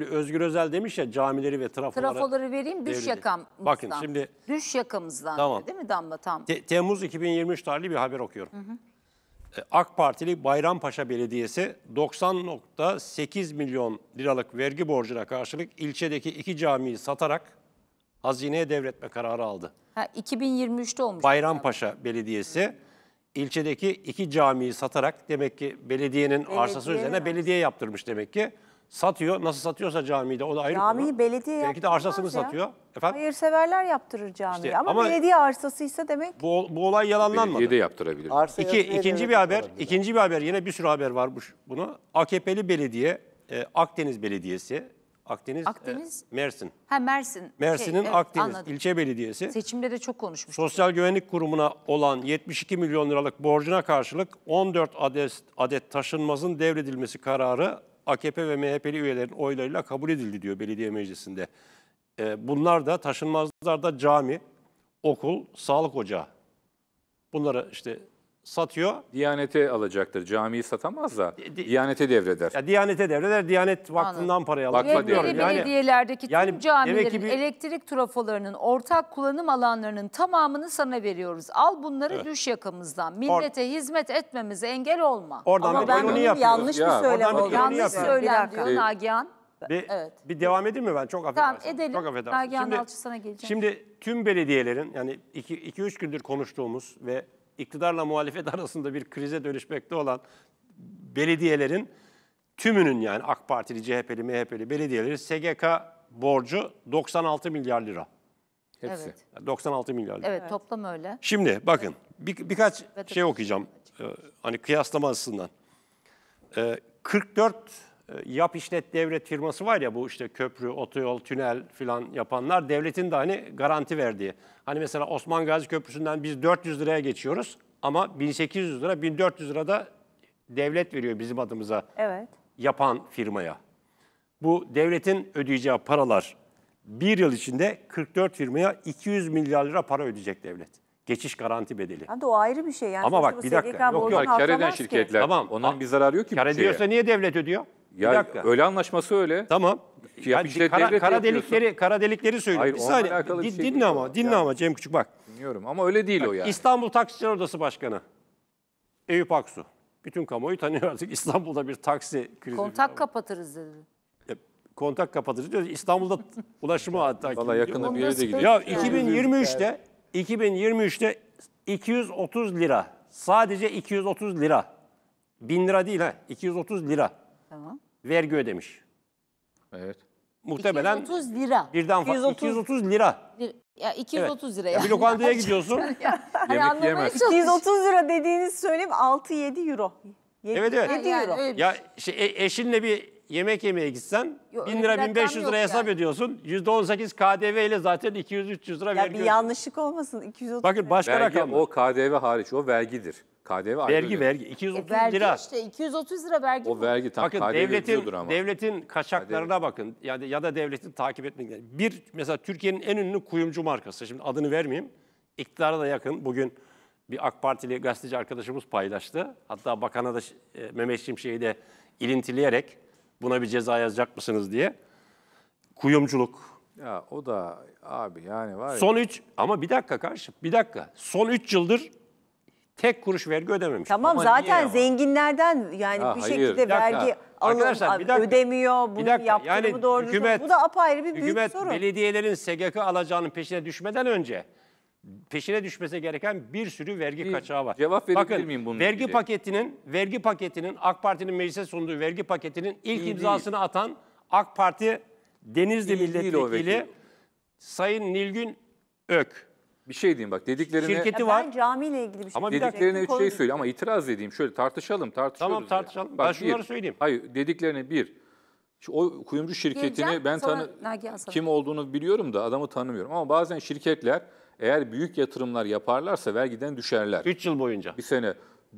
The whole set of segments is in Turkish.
Şimdi Özgür Özel demiş ya camileri ve trafoları. Trafoları vereyim düş yakamızdan. Bakın şimdi. Düş yakamızdan tamam. değil mi Damla? Tam. Te Temmuz 2023 tarihli bir haber okuyorum. Hı hı. E, AK Partili Bayrampaşa Belediyesi 90.8 milyon liralık vergi borcuna karşılık ilçedeki iki camiyi satarak hazineye devretme kararı aldı. Ha, 2023'te olmuş. Bayrampaşa yani. Belediyesi ilçedeki iki camiyi satarak demek ki belediyenin Belediye arsası üzerine belediye yaptırmış demek ki Satıyor. Nasıl satıyorsa camide o da ayrı Camiyi konu. belediye Belki de yaptırmaz arsasını ya. satıyor. Efendim? Hayırseverler yaptırır camiyi İşte ama, ama- belediye arsasıysa demek Bu, bu olay yalanlanmadı. Belediye de yaptırabilir. Arsa İki, yazmaya ikinci bir haber, olabilir. ikinci bir haber yine bir sürü haber varmış bunu. AKP'li belediye, e, Akdeniz Belediyesi, Akdeniz, e, Mersin. Ha Mersin. Mersin'in Şey, evet, Akdeniz anladım. ilçe belediyesi Seçimde de çok konuşmuş. Sosyal Güvenlik Kurumu'na olan 72 milyon liralık borcuna karşılık 14 adet, adet taşınmazın devredilmesi kararı AKP ve MHP'li üyelerin oylarıyla kabul edildi diyor belediye meclisinde. E, bunlar da taşınmazlar da cami, okul, sağlık ocağı. Bunlara işte satıyor. Diyanete alacaktır. Camiyi satamaz da Di- Diyanete devreder. Ya Diyanete devreder. Diyanet vakfından Anladım. parayı alır. Vakfa Bilmiyorum Yani- belediyelerdeki yani tüm camilerin bir- elektrik trafolarının ortak kullanım alanlarının tamamını sana veriyoruz. Al bunları düş yakamızdan. Millete hizmet etmemize engel olma. Oradan Ama ben bunu bunun yanlış Ya, oradan bir olduğunu Yanlış yapıyoruz. Bir söylem diyor Ee, Nagihan. Bir, Evet. bir devam edeyim mi ben? Çok Tamam affedersin. edelim. Çok affedersin. Nagihan Şimdi- Alçı sana geleceğim. Şimdi tüm belediyelerin yani 2-3 gündür konuştuğumuz ve iktidarla muhalefet arasında bir krize dönüşmekte olan belediyelerin tümünün yani AK Partili, CHP'li, MHP'li belediyeleri SGK borcu 96 milyar lira. Hepsi. Evet. 96 milyar lira. Evet, evet. toplam öyle. Şimdi bakın bir, birkaç evet. şey okuyacağım. Ee, hani kıyaslama açısından. Ee, 44 e, yap işlet devlet firması var ya bu işte köprü, otoyol, tünel filan yapanlar devletin de hani garanti verdiği. Hani mesela Osman Gazi Köprüsü'nden biz 400 liraya geçiyoruz ama 1800 lira 1400 lira da devlet veriyor bizim adımıza evet. yapan firmaya. Bu devletin ödeyeceği paralar bir yıl içinde 44 firmaya 200 milyar lira para ödeyecek devlet. Geçiş garanti bedeli. Hem o ayrı bir şey yani. Ama bak bir dakika. Yok yok kar eden şirketler. Tamam. Ondan bir zararı yok ki. Kar ediyorsa niye devlet ödüyor? Ya bir dakika. öyle anlaşması öyle. Tamam. Yani işte kara, kara delikleri kara delikleri söylüyorum. Hayır, bir saniye. Din, şey dinle ama, dinle yani. ama Cem Küçük bak. Dinliyorum ama öyle değil bak, o yani. İstanbul Taksiciler Odası Başkanı Eyüp Aksu. Bütün kamuoyu tanıyor artık İstanbul'da bir taksi krizi. Kontak var. kapatırız dedi. E, kontak kapatırız diyor. İstanbul'da ulaşımı hatta. Valla yakında bir yere de gidiyor. Ya 2023'te 2023'te 230 lira. Sadece 230 lira. Bin lira değil ha. 230 lira. Tamam vergi ödemiş. Evet. Muhtemelen 230 lira. birden 230, 230 lira. Ya 230 lira. Ya bir lokantaya gidiyorsun. Hani yemek anlamaya yiyemez. 230 lira dediğiniz söyleyeyim 6-7 euro. 7, Evet, evet. Yani euro. Ya şey, şey e, eşinle bir yemek yemeye gitsen Yok, 1000 lira 1500 lira hesap yani. ediyorsun. %18 KDV ile zaten 200-300 lira Ya vergi. bir yanlışlık olmasın. 230 Bakın başka Vergi rakam. o KDV hariç o vergidir. KDV ayrı vergi ödeniyor. vergi 230 e, vergi lira. işte 230 lira vergi. O bu. vergi tam Bakın KDV devletin ama. devletin kaçaklarına bakın. Yani ya da devletin takip etmek. Bir mesela Türkiye'nin en ünlü kuyumcu markası. Şimdi adını vermeyeyim. İktidara da yakın. Bugün bir AK Partili gazeteci arkadaşımız paylaştı. Hatta bakana da e, Mehmet Şimşek'i de ilintileyerek buna bir ceza yazacak mısınız diye. Kuyumculuk. Ya o da abi yani var ya. Son 3 ama bir dakika karşı bir dakika. Son 3 yıldır tek kuruş vergi ödememiş. Tamam ama zaten ama? zenginlerden yani ha, bir hayır, şekilde bir vergi alın, bir dakika, ödemiyor, bunu bir dakika, yaptığını doğru hükümet, Bu da apayrı bir büyük hükümet, sorun. belediyelerin SGK alacağının peşine düşmeden önce peşine düşmesi gereken bir sürü vergi bir, kaçağı var. Cevap verebilir miyim bunun vergi ilgili? paketinin vergi paketinin AK Parti'nin meclise sunduğu vergi paketinin ilk İyi imzasını değil. atan AK Parti Denizli İyi Milletvekili Sayın Nilgün Ök. Bir şey diyeyim bak dediklerine... Şirketi var. Ben camiyle ilgili bir şey Ama bir dediklerine üç şey söyleyeyim ama itiraz dediğim Şöyle tartışalım tartışıyoruz. Tamam ya. tartışalım. Ben şunları bir, söyleyeyim. Hayır dediklerine bir. Şu o kuyumcu şirketini Geleceğim, ben sonra tanı kim olduğunu biliyorum da adamı tanımıyorum. Ama bazen şirketler eğer büyük yatırımlar yaparlarsa vergiden düşerler. 3 yıl boyunca. Bir sene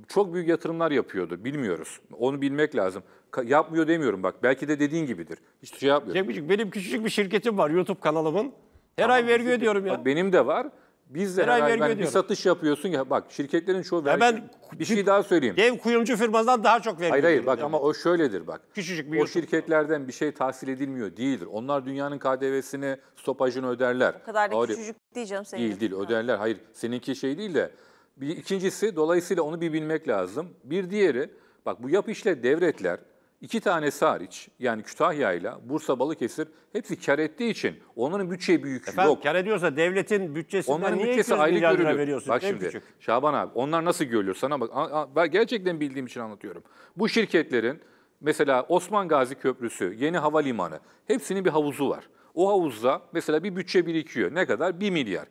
çok büyük yatırımlar yapıyordu. Bilmiyoruz. Onu bilmek lazım. Ka- yapmıyor demiyorum bak. Belki de dediğin gibidir. Hiç şey yapmıyor. Cem Küçük, benim küçücük bir şirketim var YouTube kanalımın. Her ay vergi ödüyorum ya. Bak Benim de var. Bizle Her ay vergi beraber bir satış yapıyorsun ya bak şirketlerin çoğu vergi. ben bir şey daha söyleyeyim. Dev kuyumcu firmadan daha çok vergi Hayır hayır bak ama o şöyledir bak. Küçücük bir O şirketlerden bir şey tahsil edilmiyor değildir. Onlar dünyanın KDV'sini, stopajını öderler. O kadar da Hayır, küçücük diyeceğim canım senin. Değil değil öderler. Hayır seninki şey değil de. Bir ikincisi dolayısıyla onu bir bilmek lazım. Bir diğeri bak bu yap işle devletler İki tanesi hariç yani Kütahya ile Bursa Balıkesir hepsi kar ettiği için onların bütçe büyük Efendim, yok. kar ediyorsa devletin bütçesinden onların niye bütçesi 200 aylık milyar lira veriyorsun? Bak şimdi küçük. Şaban abi onlar nasıl görülüyor sana bak. Ben gerçekten bildiğim için anlatıyorum. Bu şirketlerin mesela Osman Gazi Köprüsü, yeni havalimanı hepsinin bir havuzu var. O havuzda mesela bir bütçe birikiyor. Ne kadar? 1 milyar.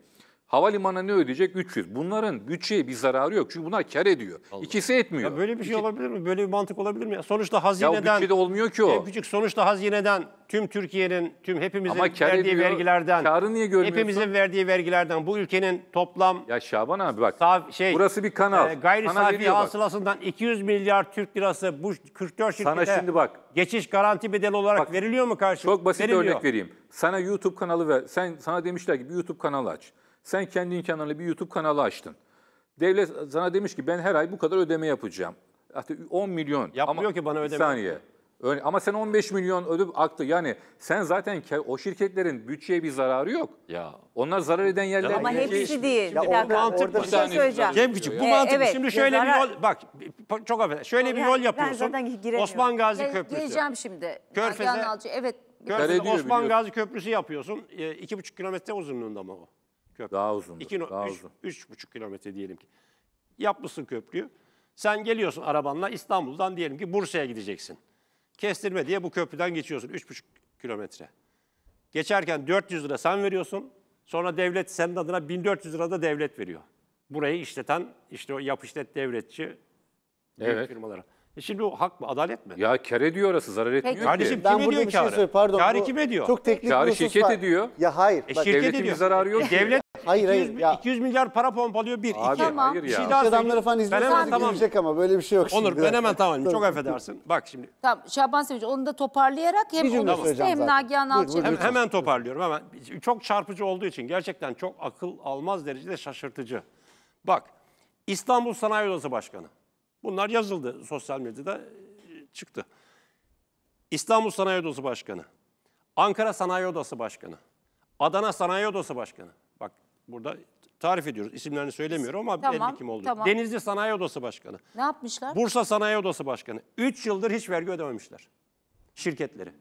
Havalimanına ne ödeyecek? 300. Bunların bütçeye bir zararı yok. Çünkü bunlar kar ediyor. Allah. İkisi etmiyor. Ya böyle bir şey İki... olabilir mi? Böyle bir mantık olabilir mi? Sonuçta hazineden... Ya bütçede olmuyor ki o. küçük sonuçta hazineden tüm Türkiye'nin, tüm hepimizin verdiği ediyor, vergilerden... Karı niye görmüyorsun? Hepimizin verdiği vergilerden bu ülkenin toplam... Ya Şaban abi bak. Saf, şey, burası bir kanal. E, gayri Sana safi hasılasından 200 milyar Türk lirası bu 44 şirkete... Sana şimdi bak. Geçiş garanti bedeli olarak bak, veriliyor mu karşı? Çok basit veriliyor. örnek vereyim. Sana YouTube kanalı ver. Sen sana demişler ki YouTube kanalı aç. Sen kendi imkanlarıyla bir YouTube kanalı açtın. Devlet sana demiş ki ben her ay bu kadar ödeme yapacağım. Hatta 10 milyon. Yapmıyor ama, ki bana ödeme. Bir saniye. Öyle, ama sen 15 milyon ödül aktı. Yani sen zaten o şirketlerin bütçeye bir zararı yok. Ya. Onlar zarar eden yerler. Ama hepsi değişmiyor. değil. Ya bir dakika. Mantık bir şey söyleyeceğim. Cem Küçük bu ee, mantık. Evet, şimdi şöyle zarar... bir yol bak çok affedersin. Şöyle yani, bir yol yapıyorsun. Osman Gazi ya, Köprüsü. Geleceğim şimdi. Körfez'e. Evet. Körfez'e Osman biliyorum. Gazi Köprüsü yapıyorsun. E, buçuk kilometre uzunluğunda mı o? köprü. Daha uzun. 3,5 kilometre diyelim ki. Yapmışsın köprüyü. Sen geliyorsun arabanla İstanbul'dan diyelim ki Bursa'ya gideceksin. Kestirme diye bu köprüden geçiyorsun 3,5 kilometre. Geçerken 400 lira sen veriyorsun. Sonra devlet senin adına 1400 lira da devlet veriyor. Burayı işleten işte o yap işlet devletçi evet. firmalara. E şimdi o hak mı, adalet mi? Ya kar ediyor orası, zarar etmiyor Peki. Kardeşim kim ediyor bir şey karı? Pardon. Karı bu kim ediyor? Çok teknik Karı şirket var. ediyor. Ya hayır. E, bak, zararı yok e devlet Hayır, 200, hayır, ya. 200 milyar para pompalıyor bir. Abi İki, Tamam. hayır ya. iş şey adamlara falan izin Ben hemen tamam. gelecek ama böyle bir şey yok Onur şimdi. ben hemen tamam. Çok affedersin. Bak şimdi Tamam Şaban Sevinç onu da toparlayarak hem onu söyleyeceğim hem zaten. Nagihan Buyur, Hem- hemen toparlıyorum hemen. Çok çarpıcı olduğu için gerçekten çok akıl almaz derecede şaşırtıcı. Bak İstanbul Sanayi Odası Başkanı Bunlar yazıldı sosyal medyada e, çıktı. İstanbul Sanayi Odası Başkanı, Ankara Sanayi Odası Başkanı, Adana Sanayi Odası Başkanı. Bak burada tarif ediyoruz. İsimlerini söylemiyorum ama tamam, belli kim oldu. Tamam. Denizli Sanayi Odası Başkanı. Ne yapmışlar? Bursa Sanayi Odası Başkanı. Üç yıldır hiç vergi ödememişler şirketleri.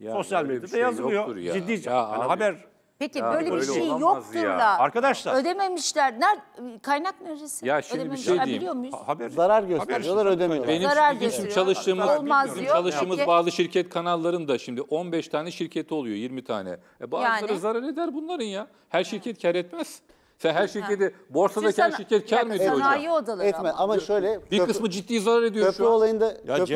Ya Sosyal medyada şey yazılıyor. Ya. Ciddi ya, yani haber Peki Ya böyle bir şey yoktur ya. da Arkadaşlar. ödememişler. Nerede, kaynak neresi? Ya şimdi bir şey diyeyim. Biliyor muyuz? Haber, Zarar gösteriyorlar, ödemiyorlar. Benim, Zarar bizim gösteriyor. çalıştığımız, Olmaz bizim çalıştığımız bağlı şirket kanallarında şimdi 15 tane şirket oluyor, 20 tane. E bazıları Yani. zarar eder bunların ya. Her şirket kar etmez. Sen her şirketi, borsadaki her şirket kâr mı ediyor hocam? Sanayi odaları Etme ama. ama şöyle Bir köprü, kısmı ciddi zarar ediyor köprü şu an. olayında köprü olayında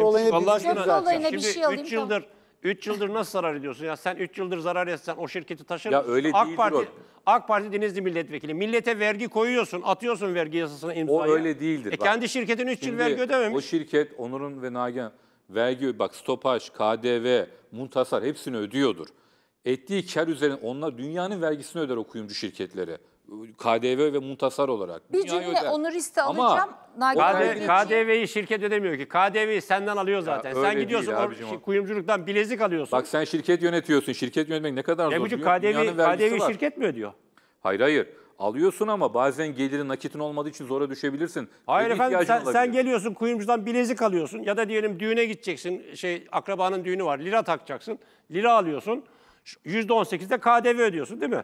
şey Köprü olayına bir şey alayım, üç tamam. yıldır 3 yıldır nasıl zarar ediyorsun? Ya sen 3 yıldır zarar etsen o şirketi taşır Ya öyle AK Parti, o. AK Parti Denizli Milletvekili. Millete vergi koyuyorsun, atıyorsun vergi yasasına imzayı. öyle değildir. E kendi şirketin 3 yıl vergi ödememiş. O şirket Onur'un ve Nagihan vergi bak stopaj, KDV, muntasar hepsini ödüyordur. Ettiği kar üzerine onlar dünyanın vergisini öder o kuyumcu şirketleri. KDV ve mutasar olarak. Bir dünyayı cümle öder. onu riske Ama alacağım. nakit KD, ödeyeceğim. KDV'yi şirket ödemiyor ki. KDV'yi senden alıyor zaten. öyle Sen gidiyorsun o kuyumculuktan bilezik alıyorsun. Bak sen şirket yönetiyorsun. Şirket yönetmek ne kadar e zor. ne KDV, KDV şirket mi ödüyor? Hayır hayır. Alıyorsun ama bazen gelirin nakitin olmadığı için zora düşebilirsin. Hayır Kredi efendim sen, sen geliyorsun kuyumcudan bilezik alıyorsun ya da diyelim düğüne gideceksin şey akrabanın düğünü var lira takacaksın lira alıyorsun Ş- %18'de KDV ödüyorsun değil mi?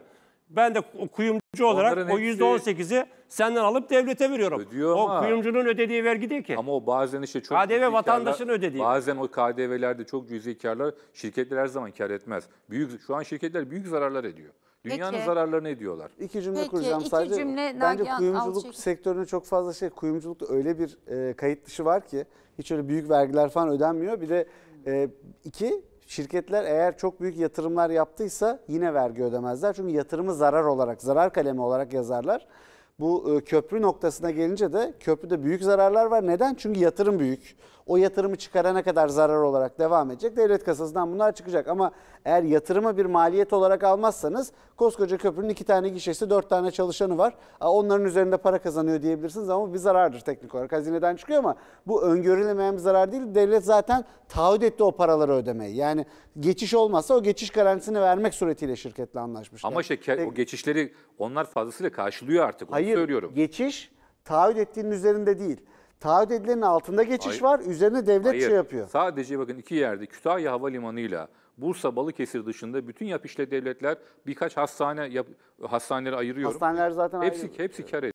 Ben de kuyumcu olarak Onların o yüzde on sekizi senden alıp devlete veriyorum. Ödüyor o ama, kuyumcunun ödediği vergi değil ki. Ama o bazen işte çok... KDV vatandaşın ödediği. Bazen o KDV'lerde çok cüzi karlar şirketler her zaman kar etmez. Büyük, şu an şirketler büyük zararlar ediyor. Dünyanın Peki. zararlarını ediyor. İki cümle Peki, kuracağım sadece. Cümle, bence Nagihan kuyumculuk Alçık. sektörüne çok fazla şey, kuyumculukta öyle bir e, kayıt dışı var ki hiç öyle büyük vergiler falan ödenmiyor. Bir de e, iki şirketler eğer çok büyük yatırımlar yaptıysa yine vergi ödemezler. Çünkü yatırımı zarar olarak, zarar kalemi olarak yazarlar. Bu e, köprü noktasına gelince de köprüde büyük zararlar var. Neden? Çünkü yatırım büyük. O yatırımı çıkarana kadar zarar olarak devam edecek. Devlet kasasından bunlar çıkacak. Ama eğer yatırımı bir maliyet olarak almazsanız koskoca köprünün iki tane gişesi, dört tane çalışanı var. Onların üzerinde para kazanıyor diyebilirsiniz ama bir zarardır teknik olarak. Hazineden çıkıyor ama bu öngörülemeyen bir zarar değil. Devlet zaten taahhüt etti o paraları ödemeyi. Yani geçiş olmazsa o geçiş garantisini vermek suretiyle şirketle anlaşmışlar. Ama işte Tek... o geçişleri onlar fazlasıyla karşılıyor artık. Onu Hayır, söylüyorum. geçiş taahhüt ettiğinin üzerinde değil taahhüt edilenin altında geçiş hayır, var. Üzerine devlet hayır, şey yapıyor. Sadece bakın iki yerde Kütahya Havalimanı ile Bursa Balıkesir dışında bütün yap işle devletler birkaç hastane yap, hastaneleri ayırıyor. Hastaneler zaten hepsi ayrı. hepsi kar